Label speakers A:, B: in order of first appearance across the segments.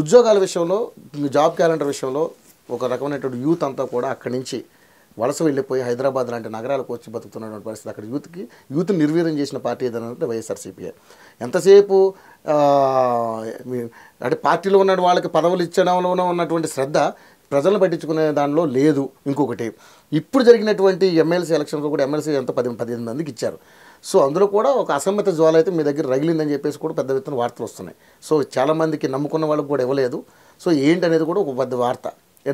A: ఉద్యోగాల విషయంలో job calendar విషయంలో ఒక రకమైనటువంటి యూత్ అంతా కూడా అక్కడి నుంచి వలస వెళ్ళిపోయి హైదరాబాద్ లాంటి నగరాలకు వచ్చి బతుకుతున్నటువంటి పరిస్థితి అక్కడ యూత్కి యూత్ నిర్వీర్యం చేసిన పార్టీ వైఎస్ఆర్ సిపిఐ ఎంతసేపు అంటే పార్టీలో ఉన్న వాళ్ళకి పదవులు ఇచ్చడంలోనే ఉన్నటువంటి శ్రద్ధ ప్రజలను పట్టించుకునే దానిలో లేదు ఇంకొకటి ఇప్పుడు జరిగినటువంటి ఎమ్మెల్సీ ఎలక్షన్లో కూడా ఎమ్మెల్సీ ఎంత పది పదిహేను మందికి ఇచ్చారు సో అందులో కూడా ఒక అసమ్మత జ్వాల అయితే మీ దగ్గర రగిలిందని చెప్పేసి కూడా పెద్ద విత్తన వార్తలు వస్తున్నాయి సో చాలామందికి నమ్ముకున్న వాళ్ళకి కూడా ఇవ్వలేదు సో ఏంటనేది కూడా ఒక పెద్ద వార్త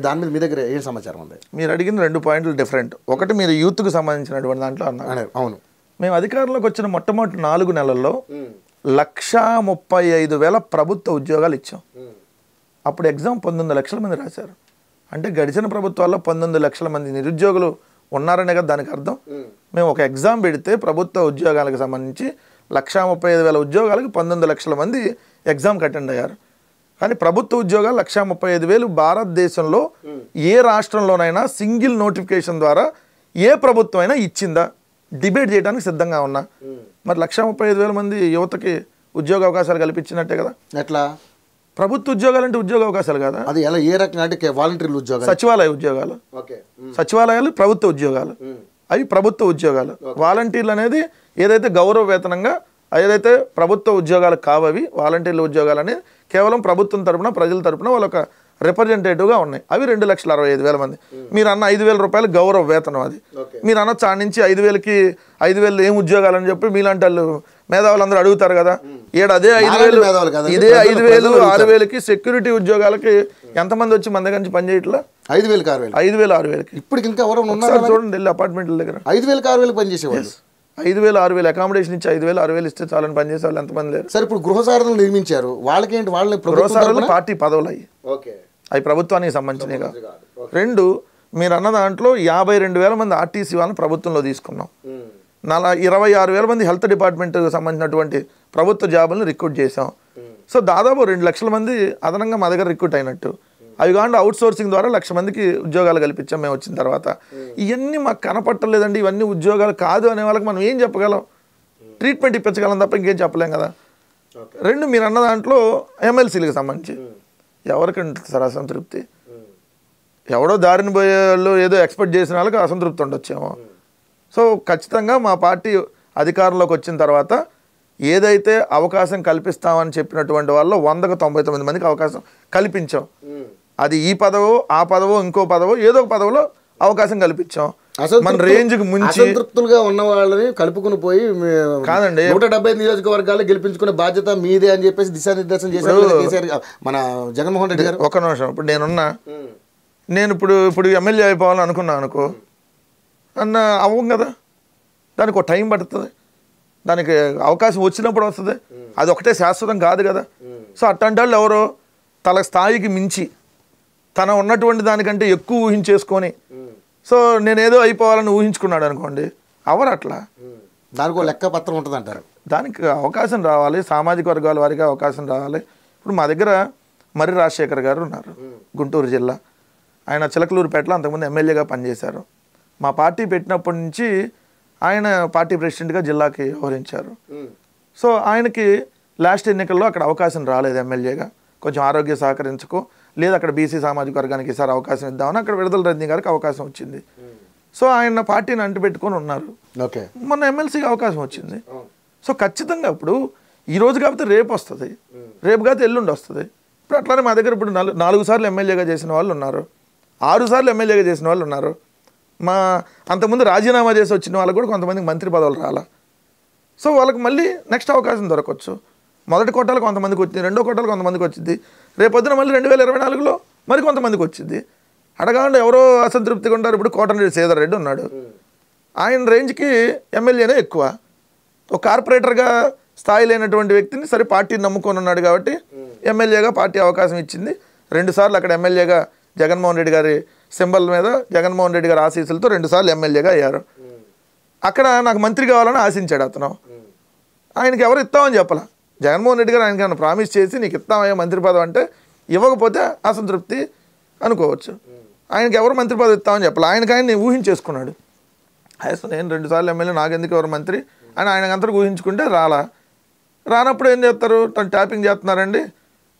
A: దాని మీద మీ దగ్గర ఏం సమాచారం ఉంది మీరు అడిగిన రెండు పాయింట్లు డిఫరెంట్ ఒకటి మీరు యూత్కు సంబంధించినటువంటి దాంట్లో అన్నారు అవును మేము అధికారంలోకి వచ్చిన మొట్టమొదటి నాలుగు నెలల్లో లక్షా ముప్పై ఐదు వేల ప్రభుత్వ ఉద్యోగాలు ఇచ్చాం అప్పుడు ఎగ్జామ్ పంతొమ్మిది లక్షల మంది రాశారు అంటే గడిచిన ప్రభుత్వాల్లో పంతొమ్మిది లక్షల మంది నిరుద్యోగులు ఉన్నారనే కదా దానికి అర్థం మేము ఒక ఎగ్జామ్ పెడితే ప్రభుత్వ ఉద్యోగాలకు సంబంధించి లక్షా ముప్పై ఐదు వేల ఉద్యోగాలకు పంతొమ్మిది లక్షల మంది ఎగ్జామ్ అటెండ్ అయ్యారు కానీ ప్రభుత్వ ఉద్యోగాలు లక్షా ముప్పై ఐదు వేలు భారతదేశంలో ఏ రాష్ట్రంలోనైనా సింగిల్ నోటిఫికేషన్ ద్వారా ఏ ప్రభుత్వం అయినా ఇచ్చిందా డిబేట్ చేయడానికి సిద్ధంగా ఉన్నా మరి లక్షా ముప్పై ఐదు వేల మంది యువతకి ఉద్యోగ అవకాశాలు కల్పించినట్టే కదా ఎట్లా ప్రభుత్వ ఉద్యోగాలు అంటే ఉద్యోగ అవకాశాలు కదా అది ఎలా ఏ రకంగా అంటే వాలంటీర్లు ఉద్యోగాలు సచివాలయ ఉద్యోగాలు సచివాలయాలు ప్రభుత్వ ఉద్యోగాలు అవి ప్రభుత్వ ఉద్యోగాలు వాలంటీర్లు అనేది ఏదైతే గౌరవ వేతనంగా ఏదైతే ప్రభుత్వ ఉద్యోగాలు కావవి వాలంటీర్ల ఉద్యోగాలు అనేది కేవలం ప్రభుత్వం తరపున ప్రజల తరపున వాళ్ళ ఒక రిప్రజెంటేటివ్గా ఉన్నాయి అవి రెండు లక్షల అరవై ఐదు వేల మంది మీరు అన్న ఐదు వేల రూపాయలు గౌరవ వేతనం అది మీరు అన్న చాడి నుంచి ఐదు వేలకి ఐదు వేలు ఏం ఉద్యోగాలని చెప్పి మీలాంటి వాళ్ళు అందరూ అడుగుతారు కదా ఈడ అదే ఐదు వేలు ఇదే ఐదు వేలు ఆరు వేలకి సెక్యూరిటీ ఉద్యోగాలకి ఎంతమంది వచ్చి మన దగ్గర నుంచి పనిచేయట్లా ఐదు వేలకి ఆరు వేలు ఐదు వేలు ఆరు వేలకి ఇప్పుడు ఇంకా ఎవరైనా ఉన్నారు చూడండి ఢిల్లీ అపార్ట్మెంట్ల దగ్గర ఐదు వేలకి ఆరు వేలకు పనిచేసేవాళ్ళు ఐదు వేలు ఆరు వేలు అకామిడేషన్ ఇచ్చి ఐదు వేలు ఆరు వేలు ఇస్తే చాలని పనిచేసే వాళ్ళు ఎంతమంది లేరు సార్ ఇప్పుడు గృహసారథులు నిర్మించారు వాళ్ళకేంటి వాళ్ళని గృహసారథులు పార్టీ పదవులు అయ్యి అవి ప్రభుత్వానికి సంబంధించినవి కాదు రెండు మీరు అన్న దాంట్లో యాభై రెండు వేల మంది ఆర్టీసీ వాళ్ళని ప్రభుత్వంలో తీసుకున్నాం నలభై ఇరవై ఆరు వేల మంది హెల్త్ డిపార్ట్మెంట్కి సంబంధించినటువంటి ప్రభుత్వ జాబులను రిక్రూట్ చేసాం సో దాదాపు రెండు లక్షల మంది అదనంగా మా దగ్గర రిక్రూట్ అయినట్టు అవి కాకుండా అవుట్ సోర్సింగ్ ద్వారా లక్ష మందికి ఉద్యోగాలు కల్పించాం మేము వచ్చిన తర్వాత ఇవన్నీ మాకు కనపట్టలేదండి ఇవన్నీ ఉద్యోగాలు కాదు అనే వాళ్ళకి మనం ఏం చెప్పగలం ట్రీట్మెంట్ ఇప్పించగలం తప్ప ఇంకేం చెప్పలేం కదా రెండు మీరు అన్న దాంట్లో ఎమ్మెల్సీలకు సంబంధించి ఎవరికి సార్ అసంతృప్తి ఎవడో దారిని పోయే వాళ్ళు ఏదో ఎక్స్పెక్ట్ చేసిన వాళ్ళకి అసంతృప్తి ఉండొచ్చేమో సో ఖచ్చితంగా మా పార్టీ అధికారంలోకి వచ్చిన తర్వాత ఏదైతే అవకాశం కల్పిస్తామని చెప్పినటువంటి వాళ్ళు వందకు తొంభై తొమ్మిది మందికి అవకాశం కల్పించాం అది ఈ పదవో ఆ పదవో ఇంకో పదవో ఏదో ఒక పదవిలో అవకాశం కల్పించాం మన రేంజ్ అసంతృప్తులుగా ఉన్న వాళ్ళని కలుపుకుని పోయి కాదండి నూట డెబ్బై నియోజకవర్గాలు గెలిపించుకునే బాధ్యత మీదే అని చెప్పేసి దిశానిర్దేశం చేశారు మన జగన్మోహన్ రెడ్డి గారు ఒక నిమిషం ఇప్పుడు నేనున్నా నేను ఇప్పుడు ఇప్పుడు ఎమ్మెల్యే అయిపోవాలని అనుకున్నాను అనుకో అన్న అవ్వం కదా దానికి ఒక టైం పడుతుంది దానికి అవకాశం వచ్చినప్పుడు వస్తుంది అది ఒకటే శాశ్వతం కాదు కదా సో అట్లాంటి వాళ్ళు ఎవరో తన స్థాయికి మించి తన ఉన్నటువంటి దానికంటే ఎక్కువ ఊహించేసుకొని సో నేనేదో అయిపోవాలని ఊహించుకున్నాడు అనుకోండి అవరు అట్లా దానికి లెక్క పత్రం ఉంటుంది అంటారు దానికి అవకాశం రావాలి సామాజిక వర్గాల వారికి అవకాశం రావాలి ఇప్పుడు మా దగ్గర మర్రి రాజశేఖర్ గారు ఉన్నారు గుంటూరు జిల్లా ఆయన చిలకలూరుపేటలో అంతకుముందు ఎమ్మెల్యేగా పనిచేశారు మా పార్టీ పెట్టినప్పటి నుంచి ఆయన పార్టీ ప్రెసిడెంట్గా జిల్లాకి వ్యవహరించారు సో ఆయనకి లాస్ట్ ఎన్నికల్లో అక్కడ అవకాశం రాలేదు ఎమ్మెల్యేగా కొంచెం ఆరోగ్య సహకరించకు లేదా అక్కడ బీసీ సామాజిక వర్గానికి ఈసారి అవకాశం ఇద్దామని అక్కడ విడుదల రజనీ గారికి అవకాశం వచ్చింది సో ఆయన పార్టీని పెట్టుకొని ఉన్నారు ఓకే మొన్న ఎమ్మెల్సీకి అవకాశం వచ్చింది సో ఖచ్చితంగా ఇప్పుడు ఈ రోజు కాకపోతే రేపు వస్తుంది రేపు కాకపోతే ఎల్లుండి వస్తుంది ఇప్పుడు అట్లానే మా దగ్గర ఇప్పుడు నాలుగు సార్లు ఎమ్మెల్యేగా చేసిన వాళ్ళు ఉన్నారు ఆరు సార్లు ఎమ్మెల్యేగా చేసిన వాళ్ళు ఉన్నారు మా అంతకుముందు రాజీనామా చేసి వచ్చిన వాళ్ళకు కూడా కొంతమందికి మంత్రి పదవులు రాలా సో వాళ్ళకి మళ్ళీ నెక్స్ట్ అవకాశం దొరకవచ్చు మొదటి కోటాలు కొంతమందికి వచ్చింది రెండో కోటాలు కొంతమందికి వచ్చింది రేపొద్దున మళ్ళీ రెండు వేల ఇరవై నాలుగులో మరి కొంతమందికి వచ్చింది అడగాలంటే ఎవరో అసంతృప్తిగా ఉంటారు ఇప్పుడు కోటరెడ్డి శ్రీధర్ రెడ్డి ఉన్నాడు ఆయన రేంజ్కి ఎమ్మెల్యేనే ఎక్కువ ఒక కార్పొరేటర్గా స్థాయి లేనటువంటి వ్యక్తిని సరే పార్టీని నమ్ముకొని ఉన్నాడు కాబట్టి ఎమ్మెల్యేగా పార్టీ అవకాశం ఇచ్చింది రెండుసార్లు అక్కడ ఎమ్మెల్యేగా జగన్మోహన్ రెడ్డి గారి సింబల్ మీద జగన్మోహన్ రెడ్డి గారు ఆశీస్సులతో రెండుసార్లు ఎమ్మెల్యేగా అయ్యారు అక్కడ నాకు మంత్రి కావాలని ఆశించాడు అతను ఆయనకి ఎవరు ఇస్తామని చెప్పాల జగన్మోహన్ రెడ్డి గారు ఆయనకి ప్రామిస్ చేసి నీకు ఇస్తామయ్యా మంత్రి పదవి అంటే ఇవ్వకపోతే అసంతృప్తి అనుకోవచ్చు ఆయనకి ఎవరు మంత్రి పదవి ఇస్తామని చెప్పాలి ఆయనకి ఆయన నేను ఊహించేసుకున్నాడు అసలు నేను రెండుసార్లు ఎమ్మెల్యే నాకెందుకు ఎవరు మంత్రి అని ఆయన అంతా ఊహించుకుంటే రాలా రానప్పుడు ఏం చేస్తారు తను ట్యాపింగ్ చేస్తున్నారండి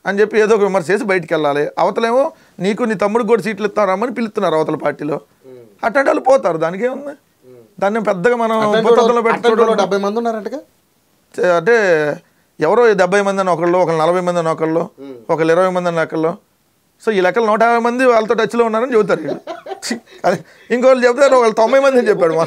A: అని చెప్పి ఏదో ఒక విమర్శ చేసి బయటికి వెళ్ళాలి అవతలేమో నీకు నీ తమ్ముడు కూడా సీట్లు రమ్మని పిలుస్తున్నారు అవతల పార్టీలో అట్లాంటి వాళ్ళు పోతారు దానికి ఏముంది దాన్ని పెద్దగా మనం డెబ్బై మంది ఉన్నారంటగా అంటే ఎవరో డెబ్బై మంది అని ఒకళ్ళు ఒకళ్ళు నలభై మంది అని ఒకళ్ళు ఒకళ్ళు ఇరవై మంది అని ఒకళ్ళు సో ఈ లెక్కలు నూట యాభై మంది వాళ్ళతో టచ్లో ఉన్నారని చెబుతారు ఇంకొకళ్ళు చెబుతారు ఒకళ్ళు తొంభై మంది అని చెప్పాడు